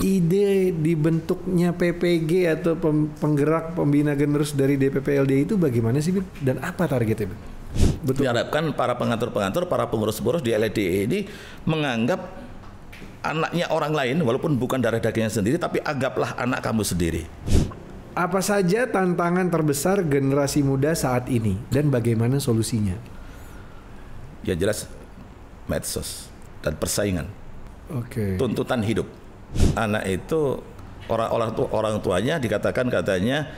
ide dibentuknya PPG atau pem penggerak pembina generus dari DPPLD itu bagaimana sih dan apa targetnya? Betul. Diharapkan para pengatur-pengatur, para pengurus-pengurus di LDE ini menganggap anaknya orang lain walaupun bukan darah dagingnya sendiri tapi anggaplah anak kamu sendiri. Apa saja tantangan terbesar generasi muda saat ini dan bagaimana solusinya? Ya jelas medsos dan persaingan. Oke. Okay. Tuntutan hidup anak itu orang orang tua orang tuanya dikatakan katanya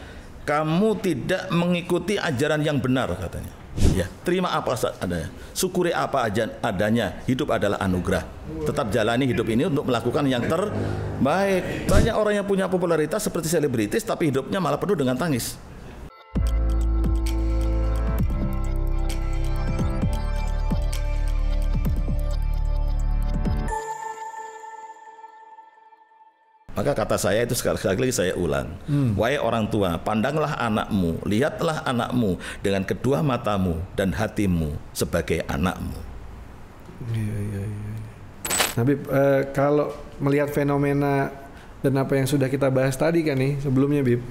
kamu tidak mengikuti ajaran yang benar katanya. Ya, terima apa adanya. Syukuri apa aja adanya. Hidup adalah anugerah. Tetap jalani hidup ini untuk melakukan yang terbaik. Banyak orang yang punya popularitas seperti selebritis tapi hidupnya malah penuh dengan tangis. Maka kata saya itu sekali, lagi saya ulang. Hmm. Wahai orang tua, pandanglah anakmu, lihatlah anakmu dengan kedua matamu dan hatimu sebagai anakmu. Iya, iya, iya. iya. Habib, eh, kalau melihat fenomena dan apa yang sudah kita bahas tadi kan nih sebelumnya, Bib.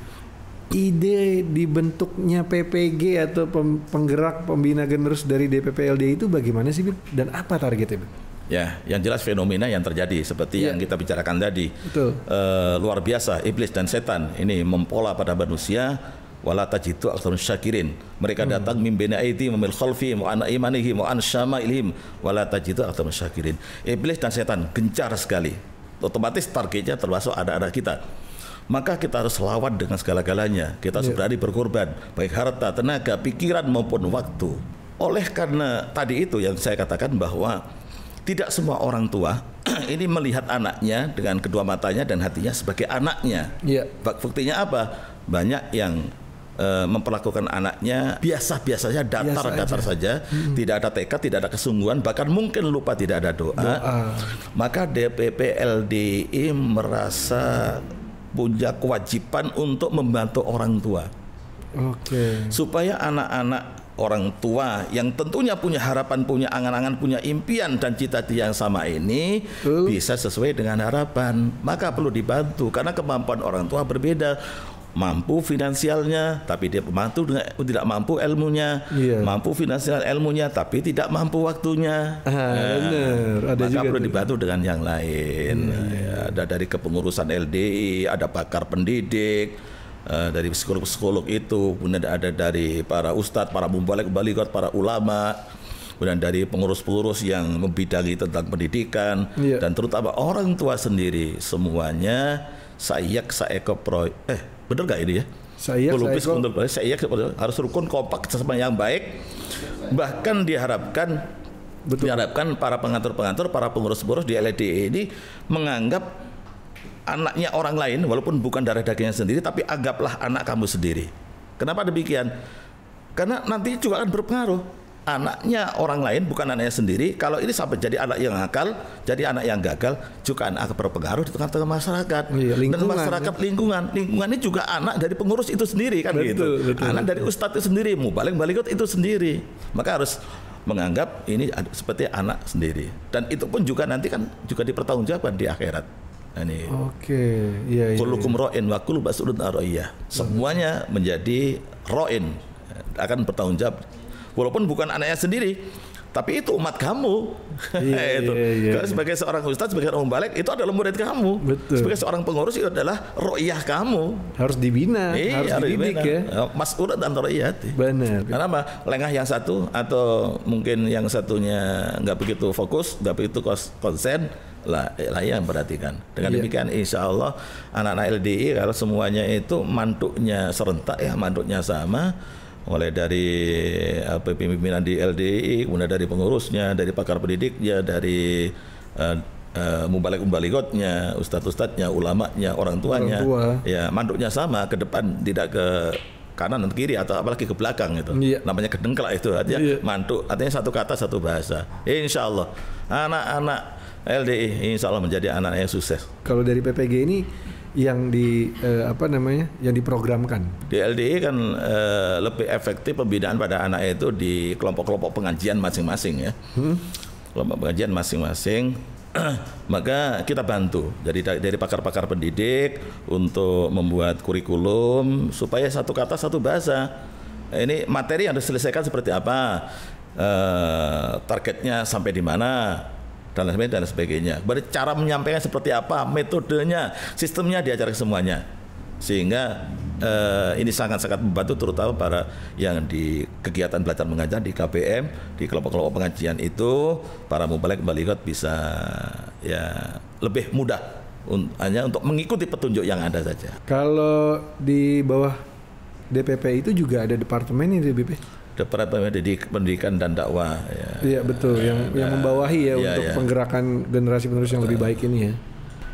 Ide dibentuknya PPG atau penggerak pembina generus dari DPPLD itu bagaimana sih, Bib? Dan apa targetnya, Bib? Ya, yang jelas fenomena yang terjadi seperti ya. yang iya. kita bicarakan tadi. Betul. E, luar biasa iblis dan setan ini mempola pada manusia wala tajitu aktsarun syakirin. Mereka hmm. datang mimbena aiti aidihim khalfi khalfihim wa an imanihi wa an ilhim wala tajitu aktsarun syakirin. Iblis dan setan gencar sekali. Otomatis targetnya termasuk ada-ada kita. Maka kita harus lawan dengan segala-galanya. Kita harus yeah. berani berkorban, baik harta, tenaga, pikiran maupun waktu. Oleh karena tadi itu yang saya katakan bahwa tidak semua orang tua ini melihat anaknya dengan kedua matanya dan hatinya sebagai anaknya. Iya. Buktinya apa? Banyak yang e, memperlakukan anaknya biasa biasanya datar datar-datar saja, hmm. tidak ada tekad, tidak ada kesungguhan, bahkan mungkin lupa tidak ada doa. doa. Maka DPP LDI merasa punya kewajiban untuk membantu orang tua. Oke. Okay. Supaya anak-anak orang tua yang tentunya punya harapan, punya angan-angan, punya impian dan cita-cita yang sama ini uh. bisa sesuai dengan harapan. Maka perlu dibantu karena kemampuan orang tua berbeda. Mampu finansialnya, tapi dia mampu tidak mampu ilmunya. Yeah. Mampu finansial ilmunya, tapi tidak mampu waktunya. Ah, nah, Ada maka juga perlu dibantu dengan yang lain. Hmm. Ya, ada dari kepengurusan LDI, ada bakar pendidik Eh, dari psikolog-psikolog itu, kemudian ada dari para ustadz, para mubalik balikot, para ulama, kemudian dari pengurus-pengurus yang membidangi tentang pendidikan, yeah. dan terutama orang tua sendiri, semuanya sayak saeko pro eh bener gak ini ya? Saya pelukis untuk saya harus rukun kompak sama yang baik. Bahkan diharapkan Betul. diharapkan para pengatur-pengatur, para pengurus-pengurus di LDE ini menganggap anaknya orang lain walaupun bukan darah dagingnya sendiri tapi anggaplah anak kamu sendiri. Kenapa demikian? Karena nanti juga akan berpengaruh. Anaknya orang lain bukan anaknya sendiri. Kalau ini sampai jadi anak yang akal, jadi anak yang gagal, juga anak akan berpengaruh di tengah-tengah masyarakat. Iya, Dan masyarakat ya. lingkungan, lingkungannya juga anak dari pengurus itu sendiri kan betul, gitu. Betul, anak betul. dari ustadz itu sendiri, mau balik balik itu sendiri. Maka harus menganggap ini seperti anak sendiri. Dan itu pun juga nanti kan juga dipertanggungjawabkan di akhirat. Ini. Oke, iya iya. Kullukum ra'in wa kullu Semuanya menjadi roin. akan bertanggung jawab walaupun bukan anaknya sendiri tapi itu umat kamu. Iya, ya, iya itu. Iya, iya. Karena sebagai seorang ustadz, sebagai orang balik itu adalah murid kamu. Betul. Sebagai seorang pengurus itu adalah roiyah kamu. Harus dibina, iya, harus, harus dibina. ya. ya Mas urat dan roiyah. Benar. Karena Lengah yang satu atau mungkin yang satunya nggak begitu fokus, nggak begitu konsen, lah eh, yang perhatikan Dengan iya. demikian insya Allah anak-anak LDI kalau semuanya itu mantuknya serentak ya, mantuknya sama mulai dari apa, pimpinan di LDI, kemudian dari pengurusnya, dari pakar pendidiknya, dari uh, uh, mubalik mubalikotnya, ustadz ustadznya, ulamanya, orang tuanya, orang tua. ya mantuknya sama ke depan tidak ke kanan dan kiri atau apalagi ke belakang itu iya. namanya kedengkelah itu artinya iya. mantuk artinya satu kata satu bahasa insya Allah anak-anak LDI insya Allah menjadi anak yang sukses. Kalau dari PPG ini yang di eh, apa namanya yang diprogramkan di LDI kan eh, lebih efektif pembinaan pada anak itu di kelompok-kelompok pengajian masing-masing ya hmm? kelompok pengajian masing-masing maka kita bantu dari dari pakar-pakar pendidik untuk membuat kurikulum supaya satu kata satu bahasa ini materi yang diselesaikan seperti apa eh, targetnya sampai di mana dan lain sebagainya, dan lain sebagainya. Berarti cara menyampaikan seperti apa, metodenya, sistemnya diajarkan semuanya. Sehingga eh, ini sangat-sangat membantu terutama para yang di kegiatan belajar mengajar di KPM, di kelompok-kelompok pengajian itu para mubalek ke bisa ya lebih mudah un hanya untuk mengikuti petunjuk yang ada saja. Kalau di bawah DPP itu juga ada departemen ini DPP? Departemen Pendidik, Pendidikan dan Dakwah. Ya. Iya ya, betul, yang ya, yang membawahi ya, ya untuk ya. penggerakan generasi penerus yang lebih baik ini ya.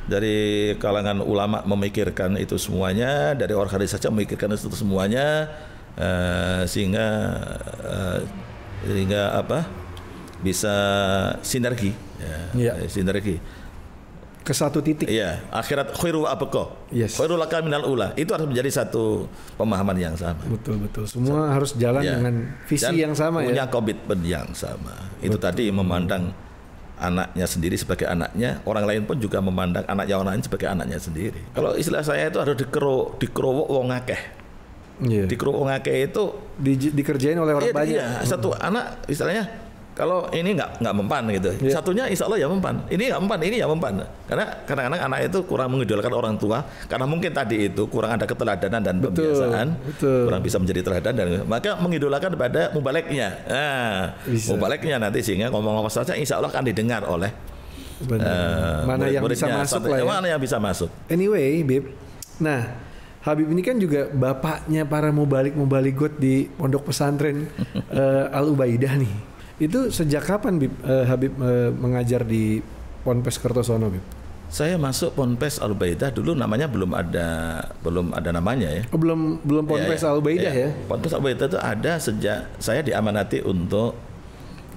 Dari kalangan ulama memikirkan itu semuanya, dari organisasi memikirkan itu semuanya, uh, sehingga uh, sehingga apa bisa sinergi, ya, ya. sinergi ke satu titik. Iya, akhirat khairu apeko. Yes. Khairu laka minal ula. Itu harus menjadi satu pemahaman yang sama. Betul betul. Semua sama. harus jalan ya. dengan visi Dan yang sama punya ya. Punya komitmen yang sama. Betul. Itu tadi memandang anaknya sendiri sebagai anaknya, orang lain pun juga memandang anaknya orang lain sebagai anaknya sendiri. Kalau istilah saya itu harus dikero dikerowok wong akeh. Yeah. Dikerowok wong akeh itu di, dikerjain oleh orang iya, banyak. Iya, satu hmm. anak istilahnya kalau ini nggak nggak mempan gitu. Yeah. Satunya insya Allah ya mempan. Ini nggak mempan, ini ya mempan. Karena kadang-kadang anak itu kurang mengidolakan orang tua karena mungkin tadi itu kurang ada keteladanan dan betul, pembiasaan, betul. kurang bisa menjadi teladan dan maka mengidolakan pada mubaleknya. Nah, mubaleknya nanti sehingga ngomong apa saja insya Allah akan didengar oleh Uh, mana yang bisa masuk lah ya. Mana yang bisa masuk. Anyway, Bib. Nah, Habib ini kan juga bapaknya para mubalik-mubalik di pondok pesantren uh, eh, Al Ubaidah nih. Itu sejak kapan Bip, uh, eh, Habib uh, mengajar di Ponpes Kertosono, Bib? Saya masuk Ponpes Al Baidah dulu namanya belum ada belum ada namanya ya. Oh, belum belum iya, Ponpes ya, Al Baidah ya, ya. Ponpes Al Baidah itu ada sejak saya diamanati untuk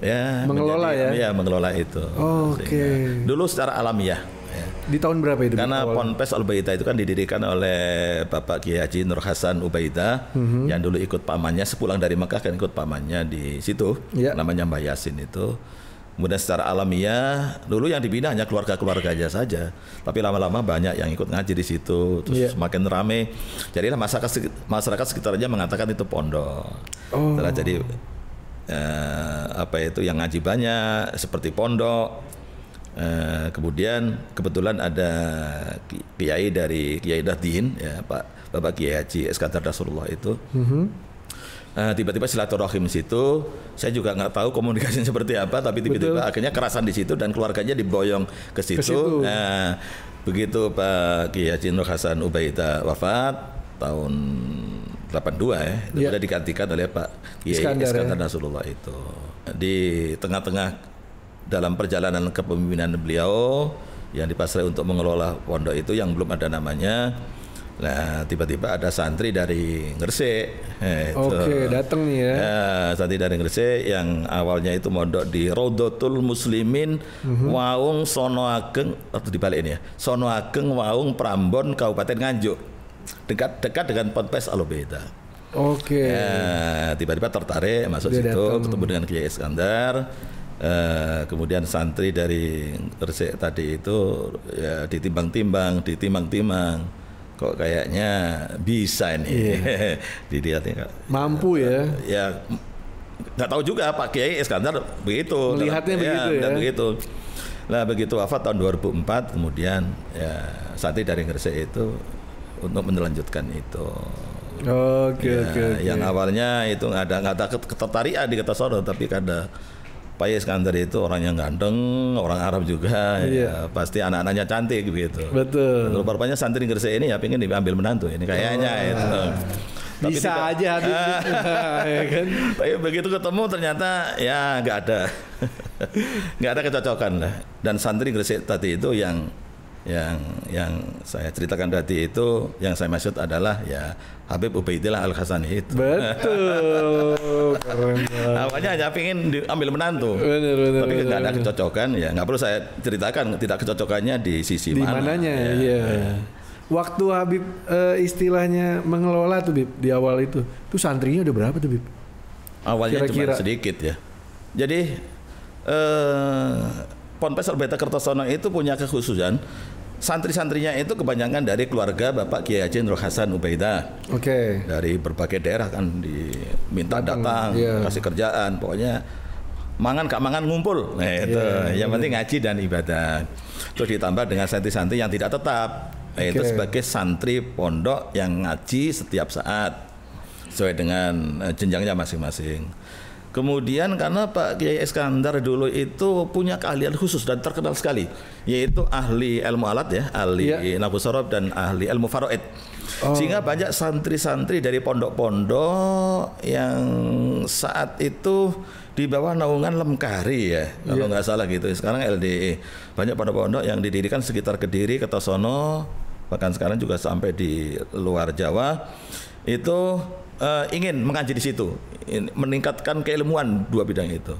ya mengelola menjadi, ya. ya mengelola itu. Oh, Oke. Okay. Dulu secara alamiah. Ya. Di tahun berapa itu? Karena awal? Ponpes Al Ubaida itu kan didirikan oleh Bapak Kiai Haji Nur Hasan Ubaidah mm-hmm. yang dulu ikut pamannya sepulang dari Mekah kan ikut pamannya di situ yeah. namanya Mbah Yasin itu. Kemudian secara alamiah dulu yang dibina hanya keluarga-keluarganya saja, tapi lama-lama banyak yang ikut ngaji di situ, terus yeah. semakin ramai, Jadi masyarakat masyarakat sekitarnya mengatakan itu pondok. Oh. jadi eh, apa itu yang ngaji banyak seperti pondok Eh, kemudian kebetulan ada kiai dari Kiai Dahdin ya Pak Bapak Kiai Haji Eskandar Rasulullah itu. Mm-hmm. Uh, tiba-tiba silaturahim di situ, saya juga nggak tahu komunikasinya seperti apa, tapi tiba-tiba akhirnya kerasan di situ dan keluarganya diboyong ke situ. Nah, begitu Pak Kiai Haji Nur Hasan Ubaida wafat tahun 82 ya, itu yeah. Ya. digantikan oleh Pak Kiai Iskandar, ya. Iskandar ya. itu. Di tengah-tengah dalam perjalanan kepemimpinan beliau yang dipasrah untuk mengelola pondok itu yang belum ada namanya Nah, tiba-tiba ada santri dari Gresik. Eh, Oke, okay, datang nih ya. ya. santri dari Gresik yang awalnya itu mondok di Rodotul Muslimin mm-hmm. Waung Ageng, atau dibalik ini ya. Ageng Waung Prambon Kabupaten Nganjuk. Dekat dekat dengan Ponpes Alobeda. Oke. Okay. Ya, tiba-tiba tertarik masuk Dia situ datang. ketemu dengan Kiai Iskandar Eh, kemudian santri dari Gresik tadi itu ya, ditimbang-timbang, ditimbang-timbang. Kok kayaknya bisa ini. Yeah. Dilihat ya. Mampu ya. Ya nggak tahu juga Pak Kiai Iskandar begitu. Melihatnya ya, begitu ya. Begitu. Lah begitu wafat tahun 2004 kemudian ya santri dari Gresik itu untuk melanjutkan itu. Oke ya, oke. Okay, yang awalnya itu nggak ada nggak ada ketertarikan di kota Solo tapi karena Pak Iskandar itu orang yang ganteng, orang Arab juga, iya. ya, pasti anak-anaknya cantik begitu. Betul. Lalu rupanya santri Gresik ini ya pingin diambil menantu ini kayaknya oh. itu. Tapi Bisa tiba, aja habis ya kan? Tapi begitu ketemu ternyata ya nggak ada, nggak ada kecocokan lah. Dan santri Gresik tadi itu yang yang yang saya ceritakan tadi itu yang saya maksud adalah ya Habib Ubaidillah Al Hasan itu. Betul. Awalnya hanya pingin diambil menantu. Benar, benar, Tapi nggak ada kecocokan ya. Nggak perlu saya ceritakan tidak kecocokannya di sisi di mana. mananya? Ya. Iya. Ya. Waktu Habib e, istilahnya mengelola tuh Bib di awal itu, tuh santrinya udah berapa tuh Bib? Awalnya Kira-kira. cuma sedikit ya. Jadi eh, Ponpes Orbeta Kertosono itu punya kekhususan Santri-santrinya itu kebanyakan dari keluarga Bapak Kiai Haji Nur Hasan Ubaidah. Oke. Okay. Dari berbagai daerah kan diminta hmm, datang, hmm, iya. yeah. kasih kerjaan. Pokoknya mangan gak mangan ngumpul. Nah, iya, itu. Yeah. Yang iya. penting ngaji dan ibadah. Terus ditambah dengan santri-santri yang tidak tetap. Nah, okay. Itu sebagai santri pondok yang ngaji setiap saat sesuai dengan eh, jenjangnya masing-masing. Kemudian karena Pak Kiai Iskandar dulu itu punya keahlian khusus dan terkenal sekali, yaitu ahli ilmu alat ya, ahli yeah. nabusorob dan ahli ilmu faroid. Oh. Sehingga banyak santri-santri dari pondok-pondok yang saat itu di bawah naungan Lemkari ya, kalau yeah. nggak salah gitu. Sekarang LDE. Banyak pondok-pondok yang didirikan sekitar Kediri, Ketosono, bahkan sekarang juga sampai di luar Jawa. Itu uh, ingin mengaji di situ, meningkatkan keilmuan dua bidang itu.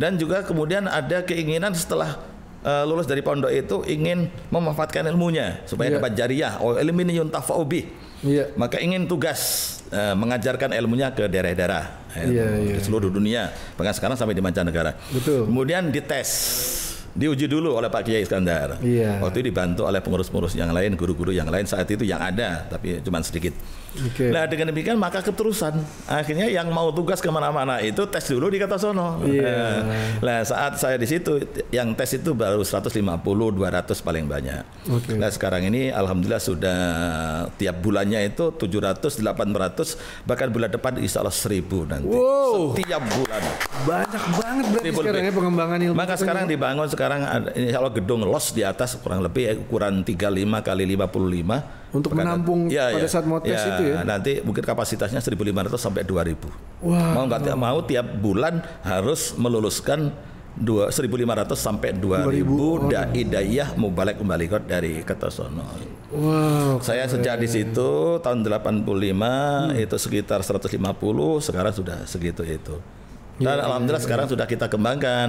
Dan juga kemudian ada keinginan setelah uh, lulus dari pondok itu ingin memanfaatkan ilmunya supaya yeah. dapat jariah, oh ilmu Yeah. Iya. Maka ingin tugas uh, mengajarkan ilmunya ke daerah-daerah yeah, yeah. Iya, iya. seluruh dunia, bahkan sekarang sampai di mancanegara. Betul. Kemudian dites diuji dulu oleh Pak Kiai Iskandar. Iya. Waktu itu dibantu oleh pengurus-pengurus yang lain, guru-guru yang lain saat itu yang ada, tapi cuma sedikit. Okay. Nah dengan demikian maka keterusan akhirnya yang mau tugas kemana-mana itu tes dulu di Sono. Iya. Eh, nah saat saya di situ yang tes itu baru 150, 200 paling banyak. Okay. Nah sekarang ini alhamdulillah sudah tiap bulannya itu 700, 800 bahkan bulan depan insya Allah 1000 nanti. Wow. Setiap bulan. Banyak banget berarti sekarang ya pengembangan ilmu. Maka sekarang ya. dibangun sekarang ada, ini kalau gedung los di atas kurang lebih ya, ukuran 35 kali 55 untuk Pekan, menampung ya, pada ya, saat mau tes ya, itu ya. Nanti mungkin kapasitasnya 1.500 sampai 2.000. Wah. Mau nggak mau tiap bulan harus meluluskan 1500 sampai 2000, 2000 dai daiyah mubalek mubalikot dari Ketosono. Wow. Saya keren. sejak di situ tahun 85 hmm. itu sekitar 150, sekarang sudah segitu itu. Iya, dan ya, alhamdulillah ya. sekarang iya. sudah kita kembangkan.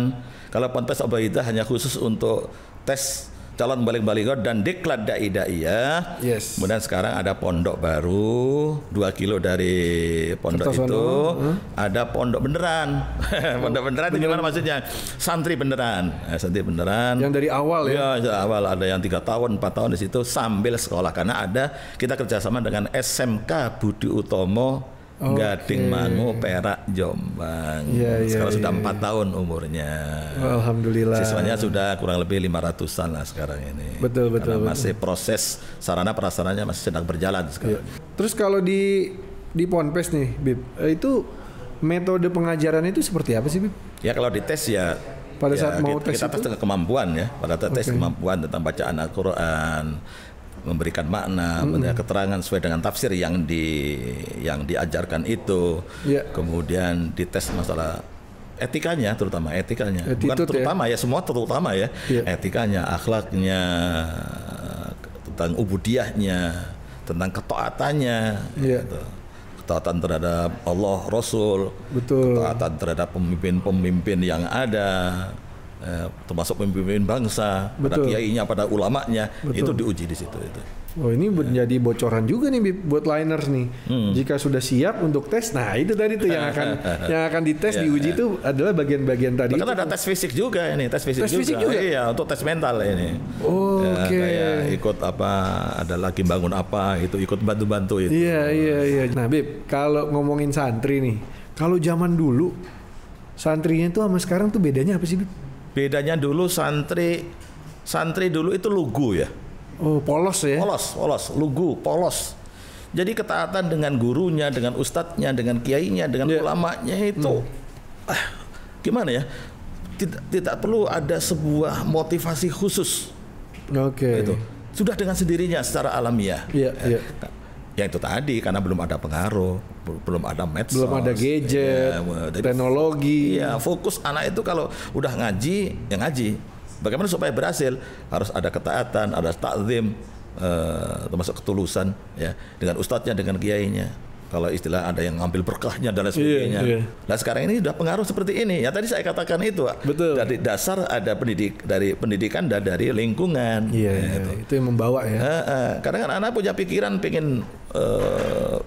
Kalau ponpes Obaidah hanya khusus untuk tes calon balik baligo dan diklat dai daiyah. Yes. Kemudian sekarang ada pondok baru dua kilo dari pondok Kertas itu hmm? ada pondok beneran. Oh. pondok beneran itu gimana maksudnya? Santri beneran. Eh, santri beneran. Yang dari awal ya. Iya, awal ada yang tiga tahun, empat tahun di situ sambil sekolah karena ada kita kerjasama dengan SMK Budi Utomo Okay. Gading Mangu, Perak, Jombang. Yeah, iya, sekarang yeah, sudah iya. empat yeah. tahun umurnya. Alhamdulillah. Siswanya sudah kurang lebih lima ratusan lah sekarang ini. Betul, betul. Karena betul. masih proses sarana prasarannya masih sedang berjalan iya. sekarang. Yeah. Terus kalau di di Ponpes nih, Bib, eh, itu metode pengajaran itu seperti apa sih, Bib? Ya kalau dites ya pada ya, saat mau kita, tes kita tes kemampuan ya pada tes okay. tes kemampuan tentang bacaan Al-Quran memberikan makna, hmm. memberikan keterangan sesuai dengan tafsir yang di yang diajarkan itu. Yeah. Kemudian dites masalah etikanya terutama etikanya. Etitude, Bukan ya. terutama ya. ya semua terutama ya. Yeah. Etikanya, akhlaknya, tentang ubudiahnya, tentang ketaatannya yeah. gitu. Ketaatan terhadap Allah, Rasul, Betul. ketaatan terhadap pemimpin-pemimpin yang ada, Eh, termasuk pemimpin bangsa, Betul. pada kiainya, pada ulamanya, Betul. itu diuji di situ itu. Oh ini ya. menjadi bocoran juga nih buat liners nih. Hmm. Jika sudah siap untuk tes, nah itu tadi tuh yang akan yang akan dites ya, diuji ya. itu adalah bagian-bagian tadi. Karena ada tes fisik juga ini, tes fisik tes juga. Fisik juga. Iya untuk tes mental ini. Oh, ya, Oke. Okay. ikut apa, ada lagi bangun apa, itu ikut bantu-bantu itu. Iya iya iya. Nah Bib, kalau ngomongin santri nih, kalau zaman dulu santrinya itu sama sekarang tuh bedanya apa sih Bib? Bedanya dulu santri santri dulu itu lugu ya. Oh, polos ya. Polos, polos, lugu, polos. Jadi ketaatan dengan gurunya, dengan ustadznya, dengan kiainya, dengan yeah. ulamanya itu hmm. ah, gimana ya? Tidak, tidak perlu ada sebuah motivasi khusus. Oke. Okay. Itu sudah dengan sendirinya secara alamiah. Iya, yeah, iya. Yeah. Ya itu tadi karena belum ada pengaruh belum ada medsos, belum ada gadget, ya, teknologi. Ya, fokus anak itu kalau udah ngaji, ya ngaji. Bagaimana supaya berhasil? Harus ada ketaatan, ada takzim, eh, termasuk ketulusan ya dengan ustadznya, dengan kiainya. Kalau istilah ada yang ngambil berkahnya dan lain iya, sebagainya. Yeah, yeah. Nah sekarang ini sudah pengaruh seperti ini. Ya tadi saya katakan itu. Betul. Dari dasar ada pendidik dari pendidikan dan dari lingkungan. Iya. Ya, itu. itu yang membawa ya. kadang kan anak punya pikiran pengen eh,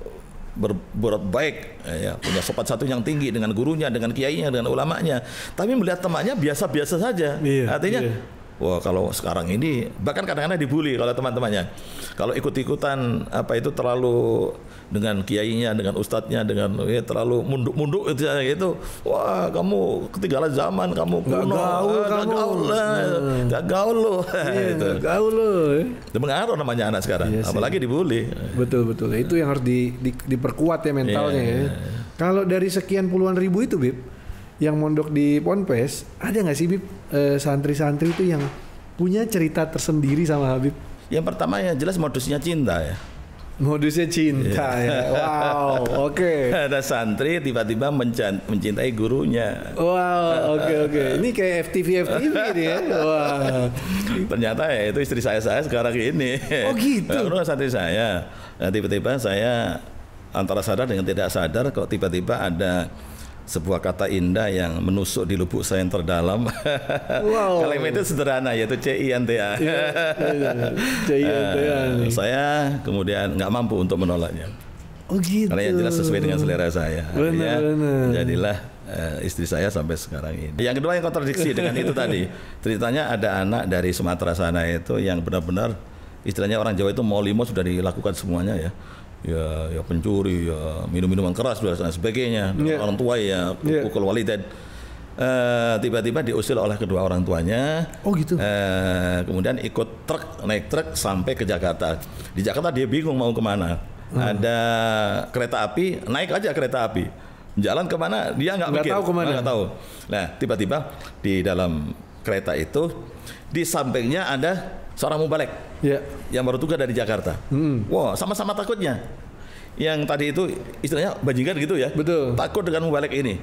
berbuat baik, eh, ya, punya sopan satu yang tinggi dengan gurunya, dengan kiainya, dengan ulamanya. Tapi melihat temannya biasa-biasa saja. Iya, Artinya iya Wah kalau sekarang ini bahkan kadang-kadang dibully kalau teman-temannya. Kalau ikut-ikutan apa itu terlalu dengan kiainya, dengan ustadznya, dengan ya, terlalu munduk-munduk itu ya, gitu. Wah kamu ketinggalan zaman, kamu kuno, gaul, ah, gak gaul, lah, hmm. Nah, gak gaul lo, yeah, iya, gaul lo. Ya. Itu mengaruh namanya anak sekarang, yes, iya apalagi dibully. Betul betul, itu yang harus di, di, diperkuat ya mentalnya. Iya. Ya. Kalau dari sekian puluhan ribu itu, Bib, yang mondok di Ponpes ada nggak sih Bib eh, santri-santri itu yang punya cerita tersendiri sama Habib? Yang pertama ya jelas modusnya cinta ya. Modusnya cinta iya. ya. Wow, oke. Okay. Ada santri tiba-tiba mencintai gurunya. Wow, oke okay, oke. Okay. Ini kayak FTV FTV nih ya. Wow. Ternyata ya itu istri saya saya sekarang ini. Oh gitu. Baru santri saya. tiba eh, tiba-tiba saya antara sadar dengan tidak sadar kok tiba-tiba ada sebuah kata indah yang menusuk di lubuk saya yang terdalam. Wow. Kalimat itu sederhana yaitu CINTA. Ya, ya, ya. A. saya kemudian nggak mampu untuk menolaknya. Oh gitu. Karena yang jelas sesuai dengan selera saya. Benar, ya, benar. Jadilah uh, istri saya sampai sekarang ini. Yang kedua yang kontradiksi dengan itu tadi. Ceritanya ada anak dari Sumatera sana itu yang benar-benar istilahnya orang Jawa itu mau limo sudah dilakukan semuanya ya ya ya pencuri ya minum-minuman keras dan sebagainya yeah. orang tua ya, ya. pukul yeah. walidan uh, tiba-tiba diusil oleh kedua orang tuanya oh gitu uh, kemudian ikut truk naik truk sampai ke Jakarta di Jakarta dia bingung mau kemana hmm. ada kereta api naik aja kereta api jalan kemana dia nggak mikir tahu kemana nggak tahu nah tiba-tiba di dalam kereta itu di sampingnya ada seorang mubalek yeah. yang baru tugas dari Jakarta. Mm. Wah, wow, sama-sama takutnya. Yang tadi itu istilahnya bajingan gitu ya. Betul. Takut dengan mubalek ini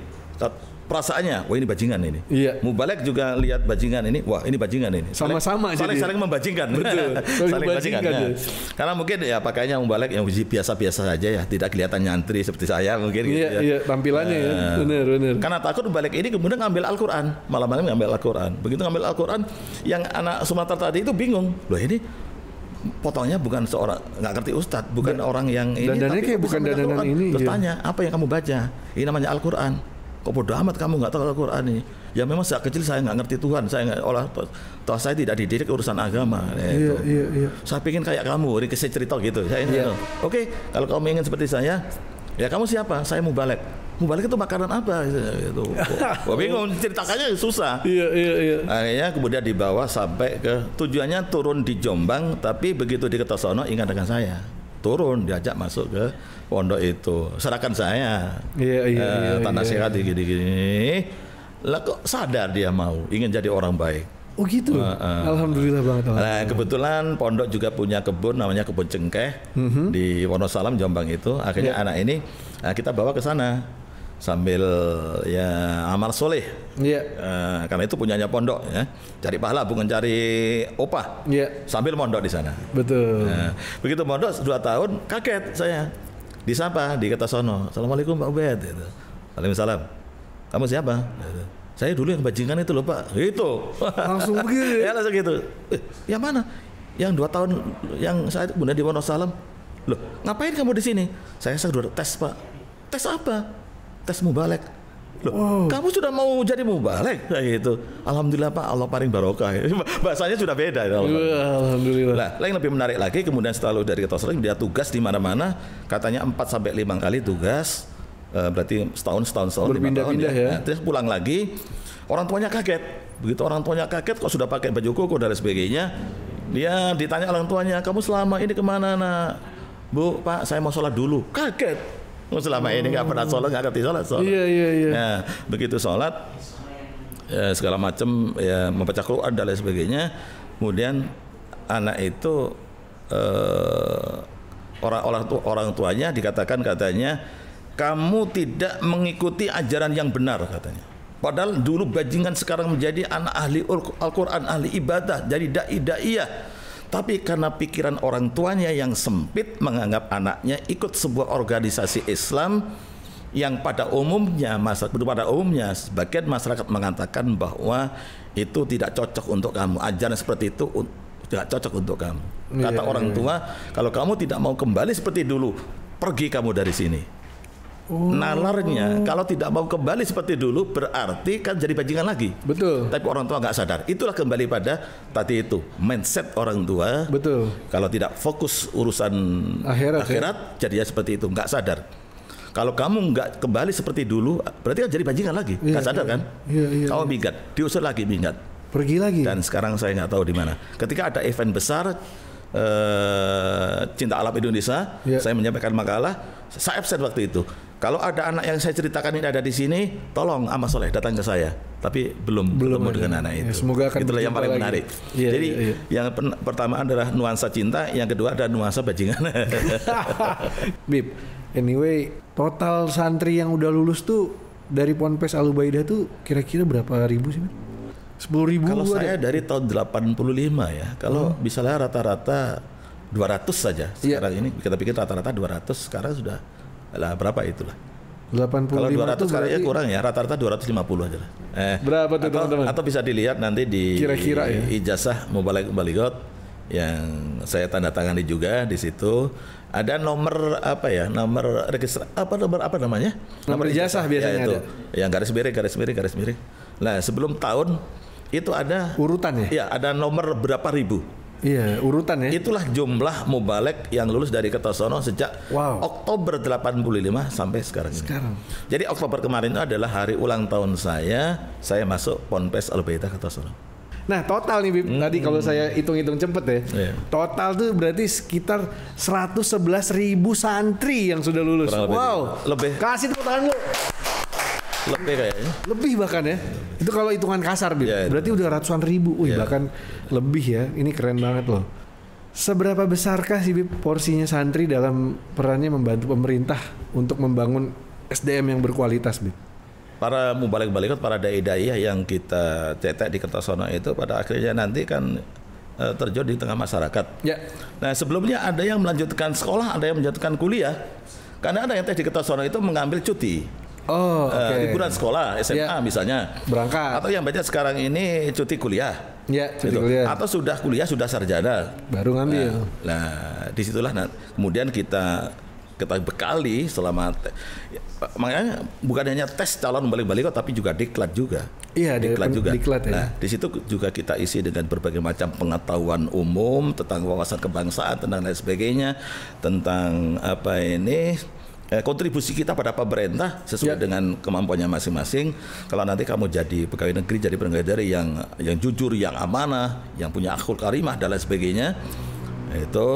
perasaannya wah ini bajingan ini iya. mubalek juga lihat bajingan ini wah ini bajingan ini sama-sama saling saling, saling membajingkan betul saling bajingan ya. ya. karena mungkin ya pakainya mubalek yang biasa-biasa saja ya tidak kelihatan nyantri seperti saya mungkin gitu, iya, gitu ya iya tampilannya uh, ya eh. benar benar karena takut mubalek ini kemudian ngambil Al-Qur'an malam-malam ngambil Al-Qur'an begitu ngambil Al-Qur'an yang anak Sumatera tadi itu bingung loh ini potongnya bukan seorang nggak ngerti ustadz bukan dan, orang yang ini dandannya tapi kayak bukan dandanan ini terus iya. tanya apa yang kamu baca ini namanya Al-Qur'an kok bodoh amat kamu nggak tahu Al-Quran ini ya memang sejak kecil saya nggak ngerti Tuhan saya nggak olah toh saya tidak dididik urusan agama ya, iya, iya, iya. saya pengen kayak kamu Rikisi cerita gitu saya iya. oke okay, kalau kamu ingin seperti saya ya kamu siapa saya mau balik mau balik itu makanan apa gitu. Wah bingung ceritakannya susah. Iya iya iya. Akhirnya kemudian dibawa sampai ke tujuannya turun di Jombang tapi begitu di Ketosono ingat dengan saya turun diajak masuk ke pondok itu serahkan saya iya, iya, uh, iya, tanah iya. sehat gini-gini lah kok sadar dia mau ingin jadi orang baik oh gitu uh, uh, alhamdulillah banget nah kebetulan pondok juga punya kebun namanya kebun cengkeh uh mhm. -huh. di Wonosalam Jombang itu akhirnya yeah. anak ini uh, kita bawa ke sana sambil ya amal soleh. Iya. Yeah. Uh, karena itu punyanya pondok ya. Cari pahala bukan cari opa, Iya. Sambil mondok di sana. Betul. Uh, begitu mondok dua tahun kaget saya. di Disapa di sono. Assalamualaikum Pak Ubed. Gitu. Waalaikumsalam. Kamu siapa? Gitu. Saya dulu yang bajingan itu loh Pak. Itu. Langsung begitu. Ya? ya langsung gitu. Eh, yang mana? Yang dua tahun yang saya bunda di salam, Loh, ngapain kamu di sini? Saya sedang tes Pak. Tes apa? tes mubalek. Loh, wow. kamu sudah mau jadi mubalek kayak nah, gitu. Alhamdulillah Pak, Allah paling barokah. Bahasanya sudah beda. Ya, Alhamdulillah. Nah, yang lebih menarik lagi kemudian setelah lu dari Ketosrek dia tugas di mana-mana, katanya 4 sampai 5 kali tugas. Eh, berarti setahun setahun setahun berpindah-pindah ya. ya. Nah, terus pulang lagi, orang tuanya kaget. Begitu orang tuanya kaget kok sudah pakai baju koko dan sebagainya, dia ditanya orang tuanya, "Kamu selama ini kemana, Nak?" "Bu, Pak, saya mau sholat dulu." Kaget Oh, selama ini nggak pernah sholat, nggak ngerti sholat. sholat. Iya, iya, iya. Nah, begitu sholat, ya, segala macam ya membaca Quran dan lain sebagainya. Kemudian anak itu eh, orang orang tu, orang tuanya dikatakan katanya kamu tidak mengikuti ajaran yang benar katanya. Padahal dulu bajingan sekarang menjadi anak ahli Al-Quran, ahli ibadah, jadi da'i da'iyah tapi karena pikiran orang tuanya yang sempit menganggap anaknya ikut sebuah organisasi Islam yang pada umumnya masa pada umumnya sebagian masyarakat mengatakan bahwa itu tidak cocok untuk kamu ajaran seperti itu tidak cocok untuk kamu kata yeah, orang yeah. tua kalau kamu tidak mau kembali seperti dulu pergi kamu dari sini Oh. Nalarnya, kalau tidak mau kembali seperti dulu, berarti kan jadi bajingan lagi. Betul. Tapi orang tua nggak sadar. Itulah kembali pada tadi itu mindset orang tua. Betul. Kalau tidak fokus urusan akhirat, ya. akhirat ya? jadinya seperti itu, nggak sadar. Kalau kamu nggak kembali seperti dulu, berarti kan jadi bajingan lagi. Iya, nggak sadar iya. kan? Iya, iya, kamu iya. diusir lagi bingat. Pergi lagi. Dan sekarang saya nggak tahu di mana. Ketika ada event besar, Uh, cinta alam Indonesia, yeah. saya menyampaikan makalah. Saya absen waktu itu. Kalau ada anak yang saya ceritakan ini ada di sini, tolong Amas Soleh datang ke saya. Tapi belum belum ketemu dengan anak ya, itu. Ya, semoga akan itulah yang paling lagi. menarik. Ya, Jadi ya, ya. yang pertama adalah nuansa cinta, yang kedua ada nuansa bajingan. Bib, anyway, total santri yang udah lulus tuh dari Ponpes Alubaidah tuh kira-kira berapa ribu sih? Sepuluh ribu. Kalau saya ada. dari tahun 85 ya. Kalau hmm. misalnya rata-rata 200 saja iya. sekarang ya. ini kita pikir rata-rata 200 sekarang sudah lah berapa itulah 85 kalau 200 ya berarti... kurang ya rata-rata 250 aja lah. Eh, berapa tuh teman-teman? Atau bisa dilihat nanti di kira-kira ya. ijazah mubalek baligot yang saya tanda tangani juga di situ ada nomor apa ya nomor register apa nomor apa namanya nomor, nomor ijazah, ya, biasanya itu. yang garis miring garis miring garis miring nah sebelum tahun itu ada urutan ya ya ada nomor berapa ribu Iya, urutan ya. Itulah jumlah mubalek yang lulus dari Kertosono sejak wow. Oktober 85 sampai sekarang. Sekarang. Jadi Oktober kemarin itu adalah hari ulang tahun saya, saya masuk Ponpes Albaita Kertosono. Nah total nih Bip, hmm. tadi kalau saya hitung-hitung cepet ya, Iya. total tuh berarti sekitar sebelas ribu santri yang sudah lulus. lebih wow, lebih. Kasih tepuk tangan lu lebih kayaknya lebih bahkan ya itu kalau hitungan kasar Ya, berarti udah ratusan ribu wih ya. bahkan lebih ya ini keren banget loh seberapa besarkah sih porsinya santri dalam perannya membantu pemerintah untuk membangun SDM yang berkualitas Bib para mubalik balikat para dai dai yang kita cetak di kertosono itu pada akhirnya nanti kan e, terjun di tengah masyarakat. Ya. Nah sebelumnya ada yang melanjutkan sekolah, ada yang melanjutkan kuliah, karena ada yang teh di Kertosono itu mengambil cuti Oh, eh, okay. uh, liburan sekolah SMA ya. yeah. misalnya. Berangkat. Atau yang banyak sekarang ini cuti kuliah. Ya, yeah, cuti gitu. kuliah. Atau sudah kuliah sudah sarjana. Baru ngambil. Nah, nah disitulah nah, kemudian kita kita bekali selama makanya bukan hanya tes calon balik balik kok, tapi juga diklat juga. Iya, diklat juga. Diklat, ya. Nah, di situ juga kita isi dengan berbagai macam pengetahuan umum tentang wawasan kebangsaan, tentang lain sebagainya, tentang apa ini Eh, kontribusi kita pada pemerintah sesuai ya. dengan kemampuannya masing-masing. Kalau nanti kamu jadi pegawai negeri, jadi pegawai negeri yang yang jujur, yang amanah, yang punya akhlak karimah dan lain sebagainya, itu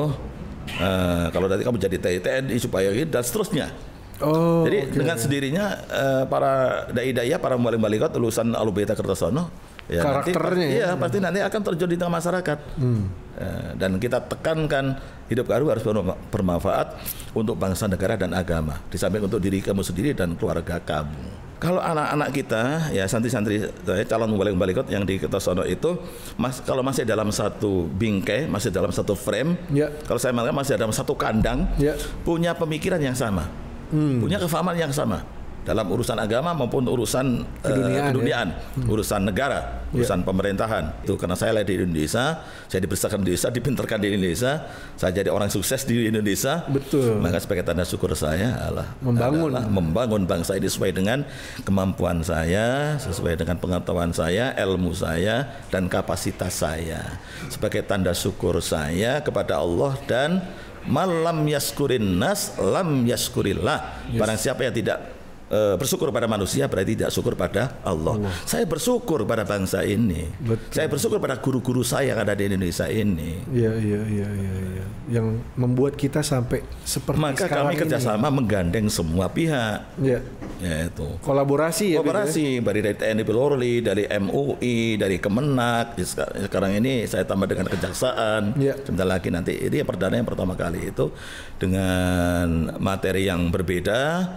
eh, kalau nanti kamu jadi TNI supaya dan seterusnya. Oh, Jadi okay. dengan sendirinya eh, para dai-dai para mualim-balikot lulusan Alubeta Kertosono ya karakternya nanti, ya, ya pasti nanti akan terjun di tengah masyarakat. Hmm. Eh, dan kita tekankan hidup baru harus bermanfaat untuk bangsa, negara dan agama. Disamping untuk diri kamu sendiri dan keluarga kamu. Kalau anak-anak kita, ya santri-santri saya calon balik balikot yang di Ketosono itu, mas, kalau masih dalam satu bingkai, masih dalam satu frame, ya. kalau saya mengatakan masih dalam satu kandang, ya. punya pemikiran yang sama, hmm. punya kefahaman yang sama dalam urusan agama maupun urusan keduniaan, uh, keduniaan ya? Hmm. urusan negara, ya. urusan yeah. pemerintahan. Itu karena saya lahir di Indonesia, saya dibesarkan di Indonesia, dipintarkan di Indonesia, saya jadi orang sukses di Indonesia. Betul. Maka sebagai tanda syukur saya adalah membangun adalah membangun bangsa ini sesuai dengan kemampuan saya, sesuai dengan pengetahuan saya, ilmu saya dan kapasitas saya. Sebagai tanda syukur saya kepada Allah dan malam yaskurin nas lam yaskurillah. Yes. Barang siapa yang tidak Eh, bersyukur pada manusia berarti tidak syukur pada Allah. Allah. Saya bersyukur pada bangsa ini. Betul. Saya bersyukur pada guru-guru saya yang ada di Indonesia ini. Iya iya iya iya ya. yang membuat kita sampai seperti Maka kami kerjasama ini. menggandeng semua pihak. Iya. Ya itu. Kolaborasi ya. ya? Kolaborasi ya? dari TNI Polri, dari MUI, dari Kemenak. Sekarang ini saya tambah dengan kejaksaan. Iya. Sebentar lagi nanti ini yang perdana yang pertama kali itu dengan materi yang berbeda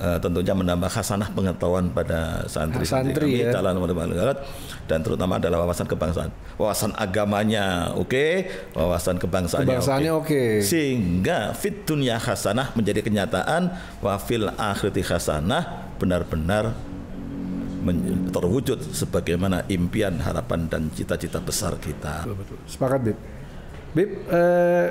uh, tentunya menambah khasanah pengetahuan pada santri ah, santri kami, ya. calon dan terutama adalah wawasan kebangsaan wawasan agamanya oke okay, wawasan ya, kebangsaannya, oke okay. okay. sehingga fit dunia khasanah menjadi kenyataan wafil akhirat khasanah benar-benar terwujud sebagaimana impian harapan dan cita-cita besar kita betul, betul. sepakat Bib Bib eh,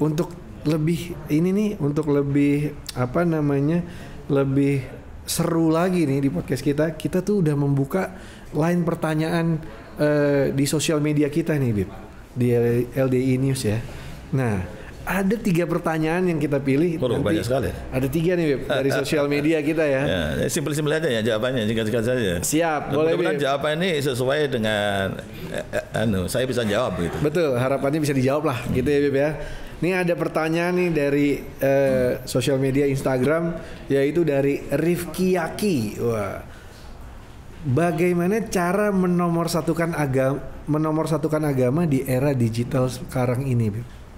untuk lebih ini nih untuk lebih apa namanya lebih seru lagi nih di podcast kita kita tuh udah membuka lain pertanyaan uh, di sosial media kita nih Bib di LDI News ya nah ada tiga pertanyaan yang kita pilih. Waduh, oh, banyak sekali. Ada tiga nih Beb, dari sosial media kita ya. Ya, ya Simpel-simpel aja ya jawabannya, singkat-singkat saja. Siap, Dan nah, boleh Beb. jawabannya ini sesuai dengan, eh, eh, anu, saya bisa jawab gitu. Betul, harapannya bisa dijawab lah, hmm. gitu ya Beb ya. Ini ada pertanyaan nih dari uh, sosial media Instagram yaitu dari Rifki Yaki. Wah. Bagaimana cara menomorsatukan agama menomorsatukan agama di era digital sekarang ini,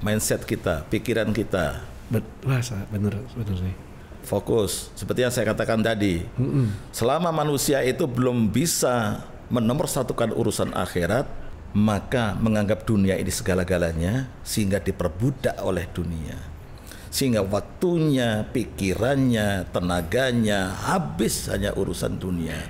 Mindset kita, pikiran kita. Bet, wah, benar bener sih. Fokus, seperti yang saya katakan tadi. Mm -mm. Selama manusia itu belum bisa menomorsatukan urusan akhirat, maka menganggap dunia ini segala-galanya sehingga diperbudak oleh dunia sehingga waktunya, pikirannya, tenaganya habis hanya urusan dunia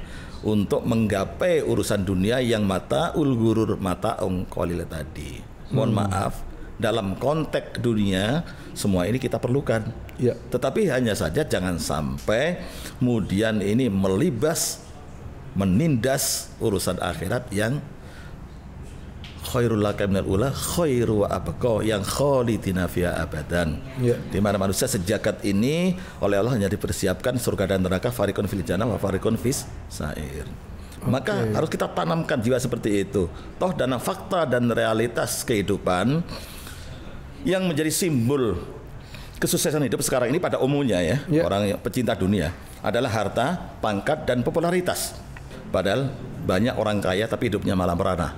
untuk menggapai urusan dunia yang mata ulgurur mata ongkolil tadi. Mohon hmm. maaf, dalam konteks dunia semua ini kita perlukan. Ya. Tetapi hanya saja jangan sampai kemudian ini melibas menindas urusan akhirat yang khairul laka minal ula khairu wa abqa yang khalidina fiha abadan. Ya. Di mana manusia sejakat ini oleh Allah hanya dipersiapkan surga dan neraka farikun fil jannah wa farikun fis sair. Okay. Maka harus kita tanamkan jiwa seperti itu. Toh dana fakta dan realitas kehidupan yang menjadi simbol kesuksesan hidup sekarang ini pada umumnya ya, ya. orang yang pecinta dunia adalah harta, pangkat dan popularitas. Padahal banyak orang kaya tapi hidupnya malam merana.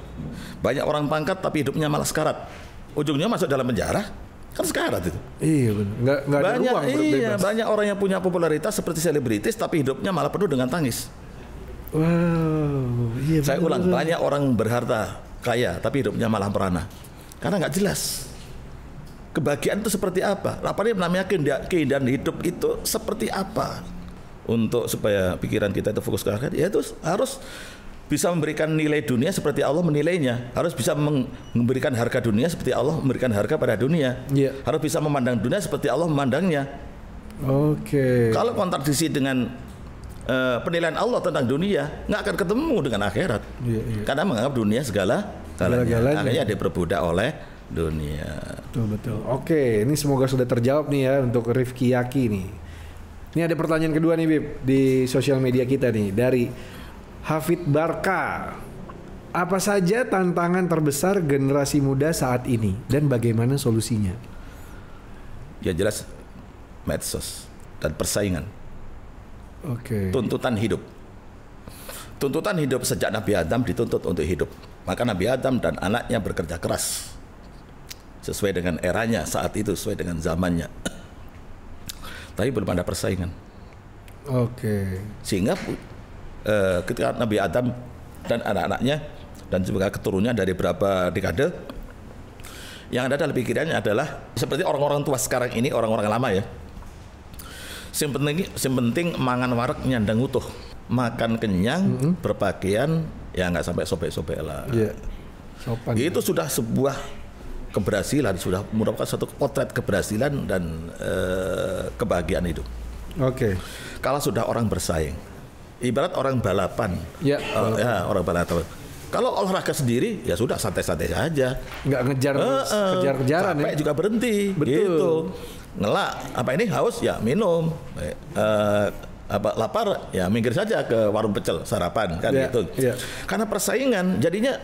Banyak orang pangkat tapi hidupnya malah sekarat. Ujungnya masuk dalam penjara kan sekarat itu. Iya benar. Nggak, ada banyak, ruang iya, Banyak orang yang punya popularitas seperti selebritis tapi hidupnya malah penuh dengan tangis. Wow. Iya, Saya ulang benar. banyak orang berharta kaya tapi hidupnya malah merana karena nggak jelas kebahagiaan itu seperti apa? Laparnya namanya keindahan hidup itu seperti apa? Untuk supaya pikiran kita itu fokus ke akhirat, ya itu harus bisa memberikan nilai dunia seperti Allah menilainya. Harus bisa memberikan harga dunia seperti Allah memberikan harga pada dunia. Yeah. Harus bisa memandang dunia seperti Allah memandangnya. Oke. Okay. Kalau kontradiksi dengan uh, penilaian Allah tentang dunia, nggak akan ketemu dengan akhirat. Yeah, yeah. Karena menganggap dunia segala galanya. Akhirnya diperbudak oleh dunia. Betul betul. Oke, ini semoga sudah terjawab nih ya untuk Rifki Yaki nih. Ini ada pertanyaan kedua nih Bib di sosial media kita nih dari Hafid Barka. Apa saja tantangan terbesar generasi muda saat ini dan bagaimana solusinya? Ya jelas medsos dan persaingan. Oke. Okay. Tuntutan hidup. Tuntutan hidup sejak Nabi Adam dituntut untuk hidup. Maka Nabi Adam dan anaknya bekerja keras sesuai dengan eranya saat itu, sesuai dengan zamannya. Tapi belum ada persaingan. Oke. Okay. Sehingga Eh, ketika Nabi Adam dan anak-anaknya dan juga keturunnya dari berapa dekade yang ada dalam pikirannya adalah seperti orang-orang tua sekarang ini orang-orang lama ya yang penting yang penting mangan warak nyandang utuh makan kenyang mm -hmm. berpakaian ya nggak sampai sobek-sobek lah yeah. Sopan. itu sudah sebuah keberhasilan sudah merupakan satu potret keberhasilan dan eh, kebahagiaan hidup oke okay. kalau sudah orang bersaing ibarat orang balapan. Ya, uh, ya orang balapan. Kalau olahraga sendiri ya sudah santai-santai saja. Nggak ngejar uh, uh, kejar-kejaran ya. capek ya. juga berhenti. Betul. Gitu. Ngelak apa ini haus ya minum. Uh, apa lapar ya minggir saja ke warung pecel sarapan kan yeah, gitu. Yeah. Karena persaingan jadinya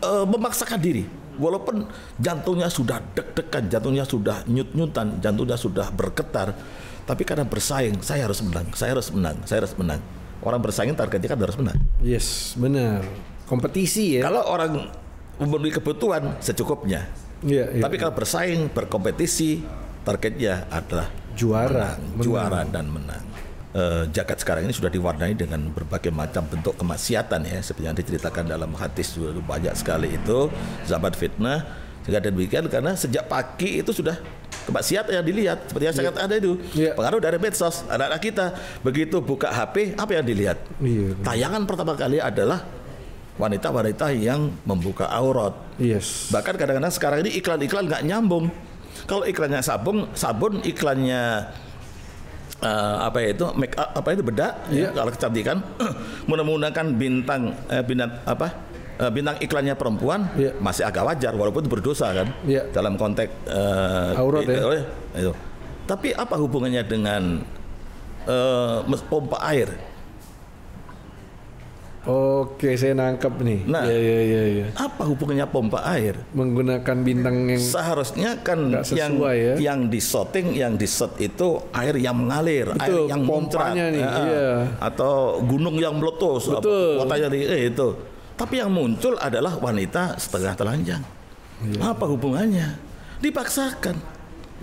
uh, memaksakan diri. Walaupun jantungnya sudah deg-degan, jantungnya sudah nyut-nyutan, jantungnya sudah bergetar, tapi karena bersaing, saya harus menang, saya harus menang, saya harus menang. Orang bersaing targetnya kan harus menang. Yes, benar. Kompetisi ya. Kalau orang memenuhi kebutuhan secukupnya. ya, Ya, Tapi ya. kalau bersaing, berkompetisi, targetnya adalah juara, menang, menang. juara dan menang. Uh, jagat sekarang ini sudah diwarnai dengan berbagai macam bentuk kemaksiatan ya seperti yang diceritakan dalam hadis banyak sekali itu zaman fitnah sehingga demikian karena sejak pagi itu sudah kemaksiat yang dilihat seperti yang saya yeah. katakan itu yeah. pengaruh dari medsos anak-anak kita begitu buka HP apa yang dilihat yeah. Iya, tayangan pertama kali adalah wanita-wanita yang membuka aurat yes. bahkan kadang-kadang sekarang ini iklan-iklan nggak nyambung kalau iklannya sabun sabun iklannya uh, apa ya itu make up apa itu bedak yeah. ya, iya. kalau kecantikan menggunakan bintang eh, bintang apa uh, bintang iklannya perempuan yeah. masih agak wajar walaupun berdosa kan yeah. dalam konteks uh, aurat ya. Oh iya, itu. Tapi apa hubungannya dengan uh, pompa air? Oke, saya nangkep nih. Nah, ya, ya, ya, ya. apa hubungannya pompa air? Menggunakan bintang yang seharusnya kan yang ya. yang disoting, yang diset itu air yang mengalir, Betul, air yang muncrat, nih, ya, iya. atau gunung yang meletus, Betul. kotanya di eh, itu. Tapi yang muncul adalah wanita setengah telanjang. Ya. Apa hubungannya? Dipaksakan.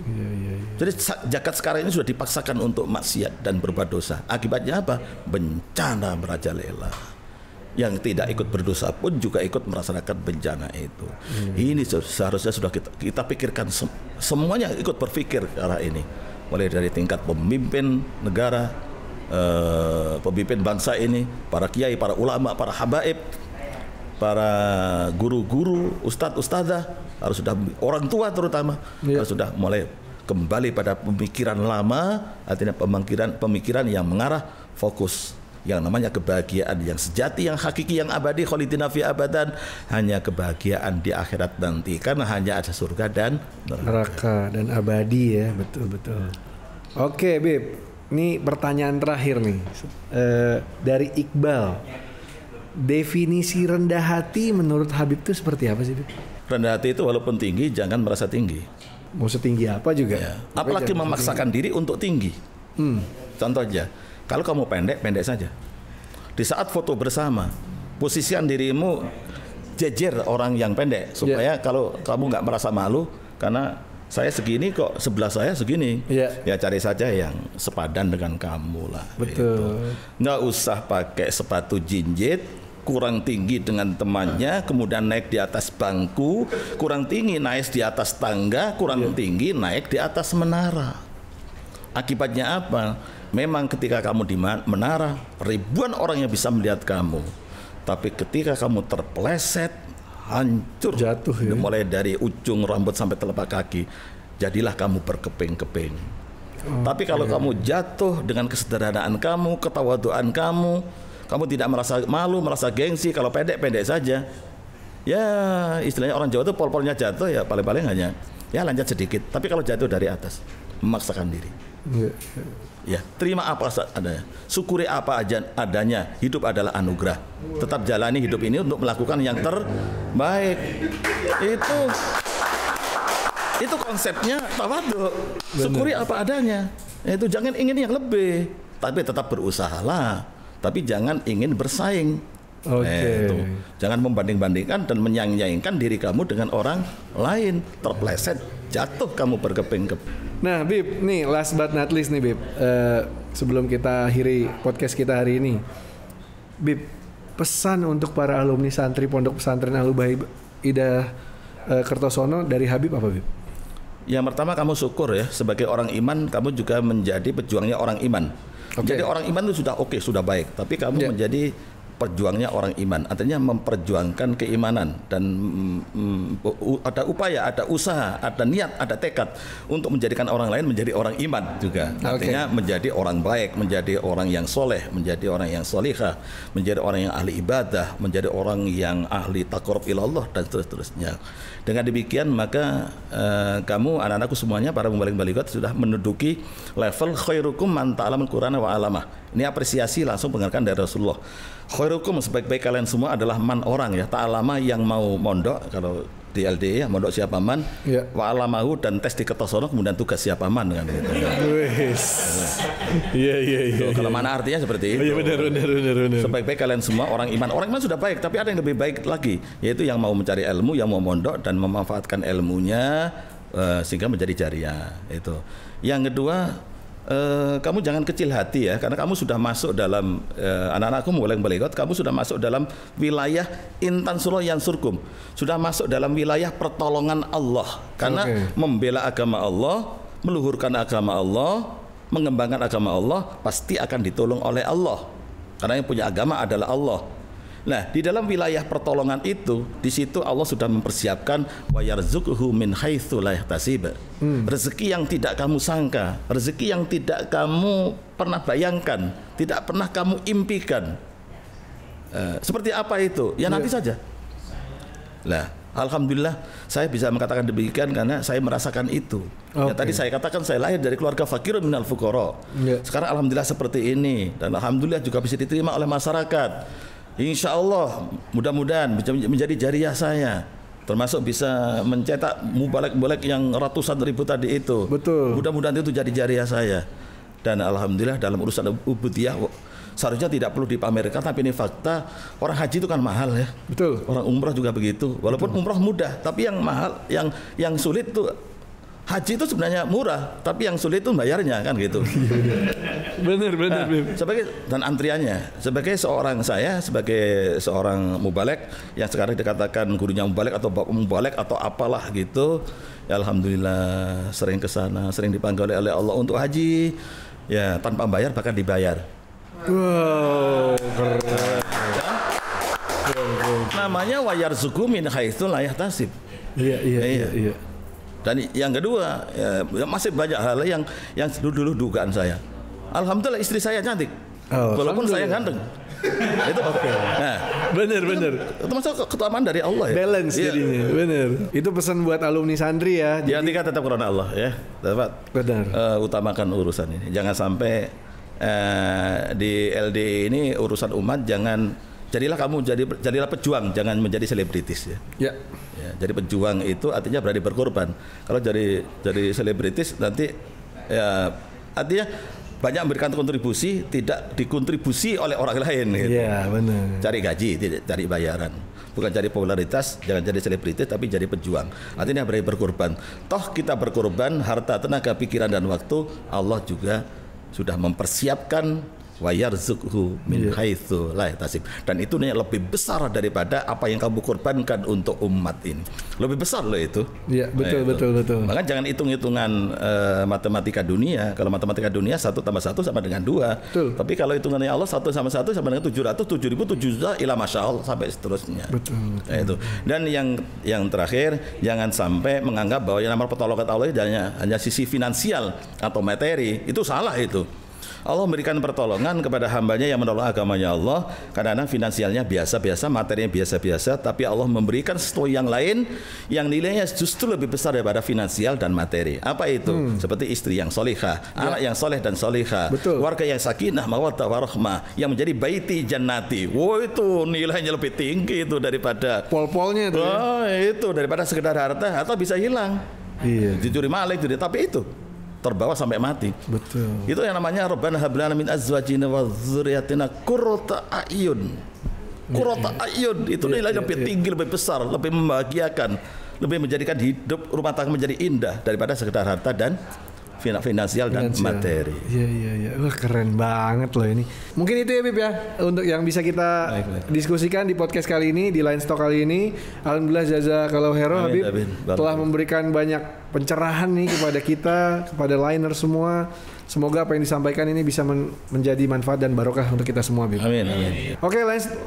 Ya, ya, ya. Jadi jakat sekarang ini sudah dipaksakan untuk maksiat dan berbuat dosa. Akibatnya apa? Bencana merajalela yang tidak ikut berdosa pun juga ikut merasakan bencana itu. Ya. Ini seharusnya sudah kita, kita pikirkan sem semuanya ikut berpikir ke arah ini, mulai dari tingkat pemimpin negara, eh, pemimpin bangsa ini, para kiai, para ulama, para habaib, para guru-guru, ustadz-ustadzah, harus sudah orang tua terutama yeah. harus sudah mulai kembali pada pemikiran lama, artinya pemikiran pemikiran yang mengarah fokus yang namanya kebahagiaan yang sejati, yang hakiki, yang abadi, kholitina fi abadan, hanya kebahagiaan di akhirat nanti karena hanya ada surga dan neraka, dan abadi ya, betul betul. Oke, Bib. Ini pertanyaan terakhir nih. E, dari Iqbal. Definisi rendah hati menurut Habib itu seperti apa sih? Rendah hati itu walaupun tinggi jangan merasa tinggi. Mau setinggi apa juga. Ya. Apalagi memaksakan tinggi. diri untuk tinggi. Hmm. Contoh aja, kalau kamu pendek, pendek saja. Di saat foto bersama, posisian dirimu jejer orang yang pendek iya. supaya yeah. kalau kamu nggak merasa malu karena saya segini kok sebelah saya segini yeah. ya cari saja yang sepadan dengan kamu lah gitu. betul nggak usah pakai sepatu jinjit kurang tinggi dengan temannya, kemudian naik di atas bangku, kurang tinggi naik di atas tangga, kurang iya. tinggi naik di atas menara. Akibatnya apa? Memang ketika kamu di menara, ribuan orang yang bisa melihat kamu. Tapi ketika kamu terpleset, hancur jatuh ya. mulai dari ujung rambut sampai telapak kaki jadilah kamu berkeping-keping okay. Oh, tapi kalau iya. kamu jatuh dengan kesederhanaan kamu ketawaduan kamu kamu tidak merasa malu, merasa gengsi. Kalau pendek, pendek saja. Ya istilahnya orang Jawa itu pol-polnya jatuh ya paling-paling hanya ya lanjut sedikit. Tapi kalau jatuh dari atas, memaksakan diri. Iya. Ya, terima apa adanya. Syukuri apa aja adanya. Hidup adalah anugerah. Tetap jalani hidup ini untuk melakukan yang terbaik. Itu itu konsepnya tawadhu. Syukuri apa adanya. Itu jangan ingin yang lebih, tapi tetap berusahalah tapi jangan ingin bersaing. Okay. Eh, itu. Jangan membanding-bandingkan dan menyang diri kamu dengan orang lain. Terpleset, jatuh kamu berkeping-keping. Nah, Bib, nih last but not least nih, Bib. Uh, sebelum kita akhiri podcast kita hari ini. Bib, pesan untuk para alumni santri Pondok Pesantren Alubai Ida uh, eh, Kertosono dari Habib apa, Bib? Yang pertama kamu syukur ya sebagai orang iman kamu juga menjadi pejuangnya orang iman. Okay. Jadi orang iman itu sudah oke, okay, sudah baik, tapi kamu yeah. menjadi perjuangnya orang iman artinya memperjuangkan keimanan dan mm, mm, ada upaya ada usaha ada niat ada tekad untuk menjadikan orang lain menjadi orang iman juga artinya okay. menjadi orang baik menjadi orang yang soleh menjadi orang yang solihah menjadi orang yang ahli ibadah menjadi orang yang ahli takarub ilallah dan seterusnya dengan demikian maka eh, kamu anak-anakku semuanya para pembalik balikat sudah menduduki level khairukum man ta'lamal qur'ana wa alamah ini apresiasi langsung pengarkan dari Rasulullah khairukum sebaik-baik kalian semua adalah man orang ya Tak lama yang mau mondok kalau di LDE ya mondok siapa man ya. wa alamahu dan tes di ketosono kemudian tugas siapa man kan gitu. Iya iya iya. Kalau iya. mana artinya seperti iya, itu. Iya benar benar benar benar. Sebaik-baik kalian semua orang iman. Orang iman sudah baik tapi ada yang lebih baik lagi yaitu yang mau mencari ilmu, yang mau mondok dan memanfaatkan ilmunya uh, sehingga menjadi jariah itu. Yang kedua Eh, kamu jangan kecil hati ya karena kamu sudah masuk dalam uh, anak-anakku mulai melihat kamu sudah masuk dalam wilayah intan yang surkum sudah masuk dalam wilayah pertolongan Allah karena okay. membela agama Allah meluhurkan agama Allah mengembangkan agama Allah pasti akan ditolong oleh Allah karena yang punya agama adalah Allah Nah, di dalam wilayah pertolongan itu, di situ Allah sudah mempersiapkan min haitsu la Hmm. Rezeki yang tidak kamu sangka, rezeki yang tidak kamu pernah bayangkan, tidak pernah kamu impikan. Uh, seperti apa itu? Ya, ya. nanti saja. Lah, Alhamdulillah saya bisa mengatakan demikian karena saya merasakan itu. Okay. Ya, tadi saya katakan saya lahir dari keluarga fakir minal fukoro. Yeah. Sekarang alhamdulillah seperti ini dan alhamdulillah juga bisa diterima oleh masyarakat. Insya Allah mudah-mudahan bisa menjadi jariah saya termasuk bisa mencetak mubalek-mubalek yang ratusan ribu tadi itu. Betul. Mudah-mudahan itu jadi jariah saya. Dan alhamdulillah dalam urusan ubudiyah seharusnya tidak perlu dipamerkan tapi ini fakta orang haji itu kan mahal ya. Betul. Orang umrah juga begitu. Walaupun Betul. umrah mudah, tapi yang mahal yang yang sulit tuh haji itu sebenarnya murah, tapi yang sulit itu bayarnya kan gitu. benar, benar. Nah, sebagai dan antriannya. Sebagai seorang saya, sebagai seorang mubalek yang sekarang dikatakan gurunya mubalek atau bapak mubalek atau apalah gitu, ya alhamdulillah sering ke sana, sering dipanggil oleh Allah untuk haji. Ya, tanpa bayar bahkan dibayar. Wow, kan? keren. Namanya wayar suku min haitsu tasib. yahtasib. iya, iya. iya. iya, iya. Dan yang kedua, ya, masih banyak hal yang yang dulu, dulu dugaan saya. Alhamdulillah istri saya cantik. Oh, walaupun saya ganteng. itu oke. Okay. Nah, bener itu masuk Termasuk dari Allah ya. Balance yeah. jadinya, bener. Itu pesan buat alumni Sandri ya. Jadi... Ya nikah tetap karena Allah ya, dapat. Benar. Uh, utamakan urusan ini. Jangan sampai uh, di LD e ini urusan umat jangan jadilah kamu jadi jadilah pejuang, jangan menjadi selebritis ya. Ya. Jadi pejuang itu artinya berani berkorban. Kalau jadi jadi selebritis nanti ya artinya banyak memberikan kontribusi tidak dikontribusi oleh orang lain gitu. Iya, benar. Cari gaji, tidak cari bayaran. Bukan cari popularitas, jangan jadi selebritis tapi jadi pejuang. Artinya berani berkorban. Toh kita berkorban harta, tenaga, pikiran dan waktu, Allah juga sudah mempersiapkan wa min haitsu la Dan itu nih lebih besar daripada apa yang kamu korbankan untuk umat ini. Lebih besar loh itu. Iya, nah, betul nah, itu. betul betul. Maka jangan hitung-hitungan uh, matematika dunia. Kalau matematika dunia satu tambah satu sama dengan dua. Betul. Tapi kalau hitungannya Allah satu sama satu sama dengan tujuh ratus tujuh ribu tujuh juta ila masya sampai seterusnya. Betul. betul. Nah, itu. Dan yang yang terakhir jangan sampai menganggap bahwa yang nomor pertolongan Allah hanya hanya sisi finansial atau materi itu salah itu. Allah memberikan pertolongan kepada hambanya yang menolong agamanya Allah. karena kadang finansialnya biasa-biasa, materinya biasa-biasa, tapi Allah memberikan sesuatu yang lain yang nilainya justru lebih besar daripada finansial dan materi. Apa itu? Hmm. Seperti istri yang solihah, ya. anak yang soleh dan solihah, warga yang sakinah, mawaddah warahmah, yang menjadi baiti jannati. Wow itu nilainya lebih tinggi itu daripada pol-polnya itu. Oh, itu daripada sekedar harta atau bisa hilang. Iya. Dicuri malik, jujur, tapi itu terbawa sampai mati. Betul. Itu yang namanya Rabbana hablana min azwajina wa dzurriyyatina qurrata a'yun. Qurrata iya, iya. a'yun itu iya, nilai lebih tinggi, lebih besar, lebih membahagiakan, lebih menjadikan hidup rumah tangga menjadi indah daripada sekedar harta dan finansial dan materi. Iya iya iya. Wah keren banget loh ini. Mungkin itu ya Bib ya untuk yang bisa kita baik, baik. diskusikan di podcast kali ini di Line Stock kali ini. Alhamdulillah jaza kalau Hero amin, Habib telah memberikan banyak pencerahan nih kepada kita, kepada liner semua. Semoga apa yang disampaikan ini bisa men menjadi manfaat dan barokah untuk kita semua, Bib. Amin. amin. Oke, okay,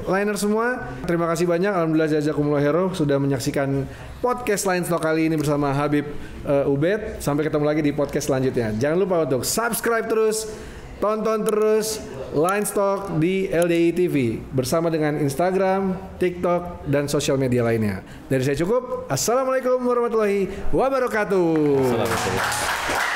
liner semua, terima kasih banyak. Alhamdulillah jazakumullah hero sudah menyaksikan podcast lain Talk kali ini bersama Habib uh, Ubed. Sampai ketemu lagi di podcast selanjutnya. Jangan lupa untuk subscribe terus, tonton terus Line Stock di LDI TV bersama dengan Instagram, TikTok dan sosial media lainnya. Dari saya cukup. Assalamualaikum warahmatullahi wabarakatuh. Assalamualaikum.